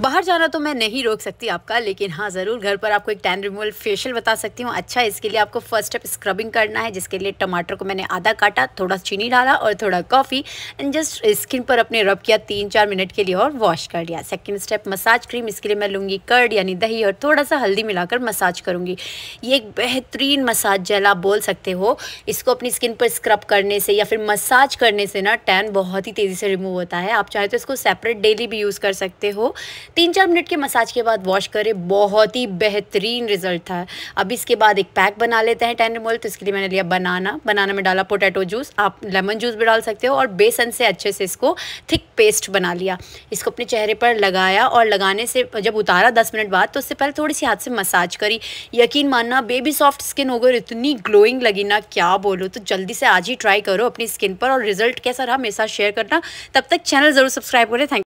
बाहर जाना तो मैं नहीं रोक सकती आपका लेकिन हाँ ज़रूर घर पर आपको एक टैन रिमूवल फेशियल बता सकती हूँ अच्छा इसके लिए आपको फर्स्ट स्टेप स्क्रबिंग करना है जिसके लिए टमाटर को मैंने आधा काटा थोड़ा चीनी डाला और थोड़ा कॉफ़ी एंड जस्ट स्किन पर अपने रब किया तीन चार मिनट के लिए और वॉश कर लिया सेकेंड स्टेप मसाज क्रीम इसके लिए मैं लूँगी कर्ड यानी दही और थोड़ा सा हल्दी मिलाकर मसाज करूँगी ये एक बेहतरीन मसाज जेल आप बोल सकते हो इसको अपनी स्किन पर स्क्रब करने से या फिर मसाज करने से ना टैन बहुत ही तेज़ी से रिमूव होता है आप चाहे तो इसको सेपरेट डेली भी यूज़ कर सकते हो तीन चार मिनट के मसाज के बाद वॉश करें बहुत ही बेहतरीन रिजल्ट था अब इसके बाद एक पैक बना लेते हैं टेन रिमोल तो इसके लिए मैंने लिया बनाना बनाना में डाला पोटैटो जूस आप लेमन जूस भी डाल सकते हो और बेसन से अच्छे से इसको थिक पेस्ट बना लिया इसको अपने चेहरे पर लगाया और लगाने से जब उतारा दस मिनट बाद तो उससे पहले थोड़ी सी हाथ से मसाज करी यकीन मानना बेबी सॉफ्ट स्किन हो गई इतनी ग्लोइंग लगी ना क्या बोलो तो जल्दी से आज ही ट्राई करो अपनी स्किन पर और रिजल्ट कैसा रहा मेरे साथ शेयर करना तब तक चैनल ज़रूर सब्सक्राइब करें थैंक